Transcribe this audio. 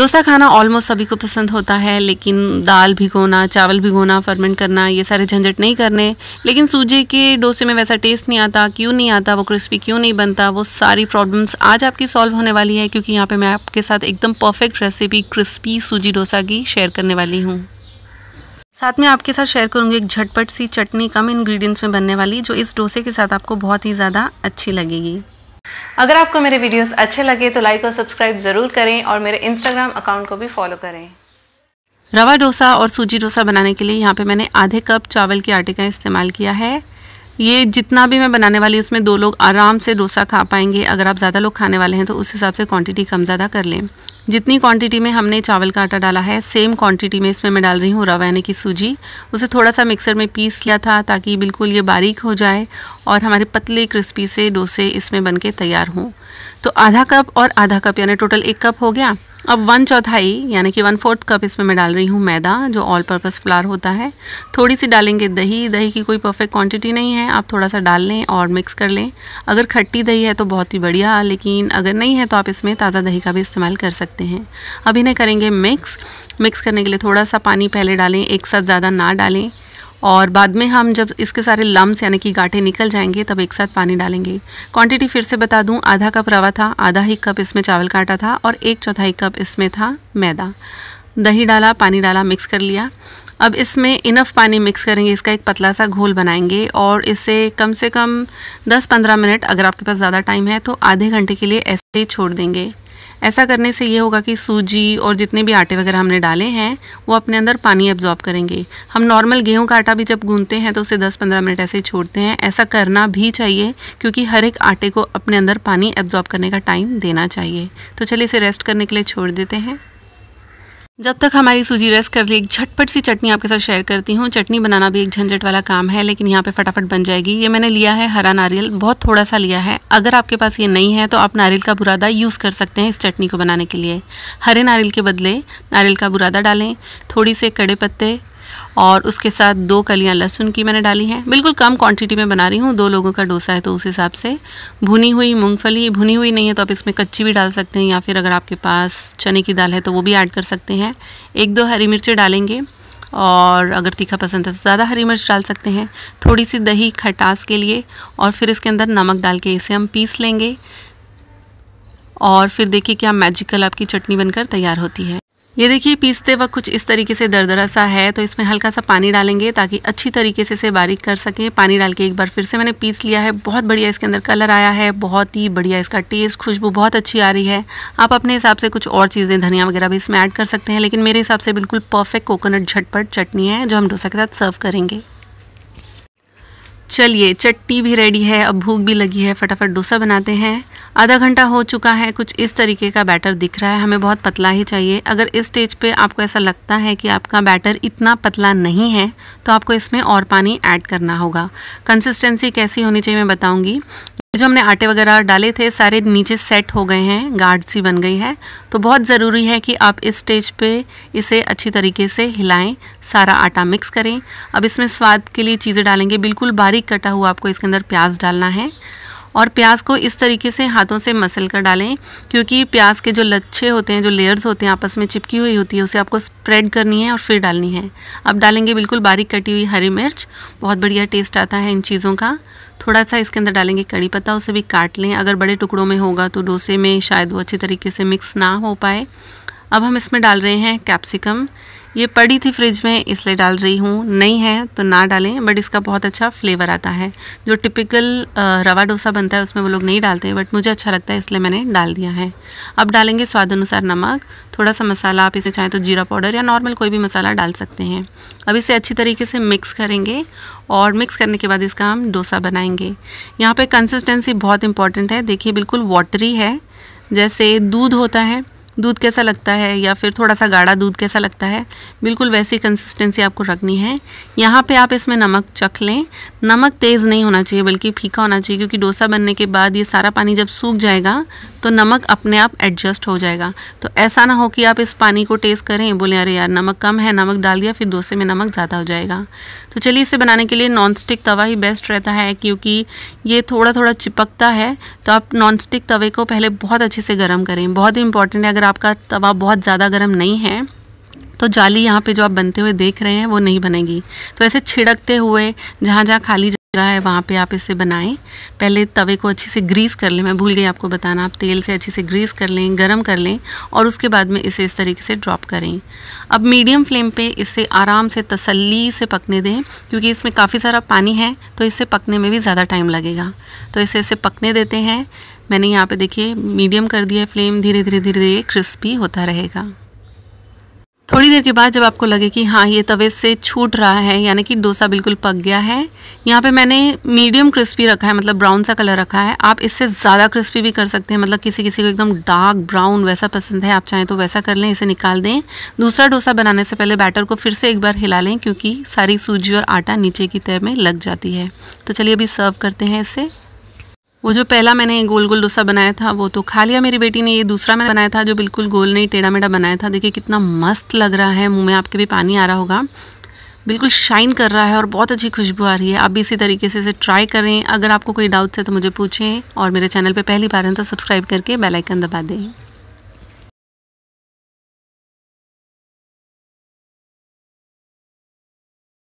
डोसा खाना ऑलमोस्ट सभी को पसंद होता है लेकिन दाल भिगोना चावल भिगोना फर्मेंट करना ये सारे झंझट नहीं करने लेकिन सूजी के डोसे में वैसा टेस्ट नहीं आता क्यों नहीं आता वो क्रिस्पी क्यों नहीं बनता वो सारी प्रॉब्लम्स आज आपकी सॉल्व होने वाली है क्योंकि यहाँ पर मैं आपके साथ एकदम परफेक्ट रेसिपी क्रिस्पी सूजी डोसा की शेयर करने वाली हूँ साथ में आपके साथ शेयर करूँगी एक झटपट सी चटनी कम इंग्रेडिएंट्स में बनने वाली जो इस डोसे के साथ आपको बहुत ही ज़्यादा अच्छी लगेगी अगर आपको मेरे वीडियोस अच्छे लगे तो लाइक और सब्सक्राइब ज़रूर करें और मेरे इंस्टाग्राम अकाउंट को भी फॉलो करें रवा डोसा और सूजी डोसा बनाने के लिए यहाँ पे मैंने आधे कप चावल के आटे का इस्तेमाल किया है ये जितना भी मैं बनाने वाली उसमें दो लोग आराम से डोसा खा पाएंगे अगर आप ज़्यादा लोग खाने वाले हैं तो उस हिसाब से क्वांटिटी कम ज़्यादा कर लें जितनी क्वांटिटी में हमने चावल का आटा डाला है सेम क्वांटिटी में इसमें मैं डाल रही हूँ रवा यानी कि सूजी उसे थोड़ा सा मिक्सर में पीस लिया था ताकि बिल्कुल ये बारीक हो जाए और हमारे पतले क्रिस्पी से डोसे इसमें बन के तैयार हों तो आधा कप और आधा कप यानी टोटल एक कप हो गया अब वन चौथाई यानी कि वन फोर्थ कप इसमें मैं डाल रही हूँ मैदा जो ऑल पर्पस फ्लार होता है थोड़ी सी डालेंगे दही दही की कोई परफेक्ट क्वांटिटी नहीं है आप थोड़ा सा डाल लें और मिक्स कर लें अगर खट्टी दही है तो बहुत ही बढ़िया लेकिन अगर नहीं है तो आप इसमें ताज़ा दही का भी इस्तेमाल कर सकते हैं अब इन्हें करेंगे मिक्स मिक्स करने के लिए थोड़ा सा पानी पहले डालें एक साथ ज़्यादा ना डालें और बाद में हम जब इसके सारे लम्ब यानी कि गाँठे निकल जाएंगे तब एक साथ पानी डालेंगे क्वांटिटी फिर से बता दूँ आधा कप रवा था आधा ही कप इसमें चावल का आटा था और एक चौथाई कप इसमें था मैदा दही डाला पानी डाला मिक्स कर लिया अब इसमें इनफ पानी मिक्स करेंगे इसका एक पतला सा घोल बनाएंगे और इसे कम से कम 10-15 मिनट अगर आपके पास ज़्यादा टाइम है तो आधे घंटे के लिए ऐसे ही छोड़ देंगे ऐसा करने से ये होगा कि सूजी और जितने भी आटे वगैरह हमने डाले हैं वो अपने अंदर पानी एब्जॉर्ब करेंगे हम नॉर्मल गेहूं का आटा भी जब गूंदते हैं तो उसे 10-15 मिनट ऐसे ही छोड़ते हैं ऐसा करना भी चाहिए क्योंकि हर एक आटे को अपने अंदर पानी एब्जॉर्ब करने का टाइम देना चाहिए तो चलिए इसे रेस्ट करने के लिए छोड़ देते हैं जब तक हमारी सूजी रेस्ट कर ली एक झटपट सी चटनी आपके साथ शेयर करती हूँ चटनी बनाना भी एक झंझट वाला काम है लेकिन यहाँ पे फटाफट बन जाएगी ये मैंने लिया है हरा नारियल बहुत थोड़ा सा लिया है अगर आपके पास ये नहीं है तो आप नारियल का बुरादा यूज़ कर सकते हैं इस चटनी को बनाने के लिए हरे नारियल के बदले नारियल का बुरादा डालें थोड़ी से कड़े पत्ते और उसके साथ दो कलियाँ लहसुन की मैंने डाली हैं बिल्कुल कम क्वांटिटी में बना रही हूँ दो लोगों का डोसा है तो उस हिसाब से भुनी हुई मूंगफली भुनी हुई नहीं है तो आप इसमें कच्ची भी डाल सकते हैं या फिर अगर आपके पास चने की दाल है तो वो भी ऐड कर सकते हैं एक दो हरी मिर्चें डालेंगे और अगर तीखा पसंद है तो ज़्यादा हरी मिर्च डाल सकते हैं थोड़ी सी दही खटास के लिए और फिर इसके अंदर नमक डाल के इसे हम पीस लेंगे और फिर देखिए क्या मैजिकल आपकी चटनी बनकर तैयार होती है ये देखिए पीसते वक्त कुछ इस तरीके से दरदरा सा है तो इसमें हल्का सा पानी डालेंगे ताकि अच्छी तरीके से इसे बारीक कर सकें पानी डाल के एक बार फिर से मैंने पीस लिया है बहुत बढ़िया इसके अंदर कलर आया है बहुत ही बढ़िया इसका टेस्ट खुशबू बहुत अच्छी आ रही है आप अपने हिसाब से कुछ और चीज़ें धनिया वगैरह भी इसमें ऐड कर सकते हैं लेकिन मेरे हिसाब से बिल्कुल परफेक्ट कोकोनट झटपट चटनी है जो हम डोसा के साथ सर्व करेंगे चलिए चट्टी भी रेडी है अब भूख भी लगी है फटाफट डोसा बनाते हैं आधा घंटा हो चुका है कुछ इस तरीके का बैटर दिख रहा है हमें बहुत पतला ही चाहिए अगर इस स्टेज पे आपको ऐसा लगता है कि आपका बैटर इतना पतला नहीं है तो आपको इसमें और पानी ऐड करना होगा कंसिस्टेंसी कैसी होनी चाहिए मैं बताऊंगी जो हमने आटे वगैरह डाले थे सारे नीचे सेट हो गए हैं गार्ड सी बन गई है तो बहुत ज़रूरी है कि आप इस स्टेज पे इसे अच्छी तरीके से हिलाएं सारा आटा मिक्स करें अब इसमें स्वाद के लिए चीज़ें डालेंगे बिल्कुल बारीक कटा हुआ आपको इसके अंदर प्याज डालना है और प्याज को इस तरीके से हाथों से मसल कर डालें क्योंकि प्याज के जो लच्छे होते हैं जो लेयर्स होते हैं आपस में चिपकी हुई होती है उसे आपको स्प्रेड करनी है और फिर डालनी है अब डालेंगे बिल्कुल बारीक कटी हुई हरी मिर्च बहुत बढ़िया टेस्ट आता है इन चीज़ों का थोड़ा सा इसके अंदर डालेंगे कड़ी पत्ता उसे भी काट लें अगर बड़े टुकड़ों में होगा तो डोसे में शायद वो अच्छे तरीके से मिक्स ना हो पाए अब हम इसमें डाल रहे हैं कैप्सिकम ये पड़ी थी फ्रिज में इसलिए डाल रही हूँ नहीं है तो ना डालें बट इसका बहुत अच्छा फ्लेवर आता है जो टिपिकल रवा डोसा बनता है उसमें वो लोग नहीं डालते बट मुझे अच्छा लगता है इसलिए मैंने डाल दिया है अब डालेंगे स्वाद अनुसार नमक थोड़ा सा मसाला आप इसे चाहें तो जीरा पाउडर या नॉर्मल कोई भी मसाला डाल सकते हैं अब इसे अच्छी तरीके से मिक्स करेंगे और मिक्स करने के बाद इसका हम डोसा बनाएंगे यहाँ पर कंसिस्टेंसी बहुत इंपॉर्टेंट है देखिए बिल्कुल वाटरी है जैसे दूध होता है दूध कैसा लगता है या फिर थोड़ा सा गाढ़ा दूध कैसा लगता है बिल्कुल वैसी कंसिस्टेंसी आपको रखनी है यहाँ पे आप इसमें नमक चख लें नमक तेज़ नहीं होना चाहिए बल्कि फीका होना चाहिए क्योंकि डोसा बनने के बाद ये सारा पानी जब सूख जाएगा तो नमक अपने आप एडजस्ट हो जाएगा तो ऐसा ना हो कि आप इस पानी को टेस्ट करें बोले अरे यार नमक कम है नमक डाल दिया फिर डोसे में नमक ज़्यादा हो जाएगा तो चलिए इसे बनाने के लिए नॉन स्टिक तवा ही बेस्ट रहता है क्योंकि ये थोड़ा थोड़ा चिपकता है तो आप नॉन स्टिक तवे को पहले बहुत अच्छे से गर्म करें बहुत ही इंपॉर्टेंट है अगर आपका तवा बहुत ज़्यादा गर्म नहीं है तो जाली यहाँ पे जो आप बनते हुए देख रहे हैं वो नहीं बनेगी तो ऐसे छिड़कते हुए जहाँ जहाँ खाली जगह है वहाँ पे आप इसे बनाएं पहले तवे को अच्छे से ग्रीस कर लें मैं भूल गई आपको बताना आप तेल से अच्छे से ग्रीस कर लें गरम कर लें और उसके बाद में इसे इस तरीके से ड्रॉप करें अब मीडियम फ्लेम पे इसे आराम से तसल्ली से पकने दें क्योंकि इसमें काफ़ी सारा पानी है तो इसे पकने में भी ज़्यादा टाइम लगेगा तो इसे इसे पकने देते हैं मैंने यहाँ पर देखिए मीडियम कर दिया फ्लेम धीरे धीरे धीरे धीरे क्रिस्पी होता रहेगा थोड़ी देर के बाद जब आपको लगे कि हाँ ये तवे से छूट रहा है यानी कि डोसा बिल्कुल पक गया है यहाँ पे मैंने मीडियम क्रिस्पी रखा है मतलब ब्राउन सा कलर रखा है आप इससे ज़्यादा क्रिस्पी भी कर सकते हैं मतलब किसी किसी को एकदम डार्क ब्राउन वैसा पसंद है आप चाहें तो वैसा कर लें इसे निकाल दें दूसरा डोसा बनाने से पहले बैटर को फिर से एक बार हिला लें क्योंकि सारी सूजी और आटा नीचे की तय में लग जाती है तो चलिए अभी सर्व करते हैं इसे वो जो पहला मैंने गोल गोल डोसा बनाया था वो तो खा लिया मेरी बेटी ने ये दूसरा मैंने बनाया था जो बिल्कुल गोल नहीं टेढ़ा मेढ़ा बनाया था देखिए कितना मस्त लग रहा है मुंह में आपके भी पानी आ रहा होगा बिल्कुल शाइन कर रहा है और बहुत अच्छी खुशबू आ रही है आप भी इसी तरीके से इसे ट्राई करें अगर आपको कोई डाउट्स है तो मुझे पूछें और मेरे चैनल पर पहली बार हैं तो सब्सक्राइब करके बेलाइकन दबा दें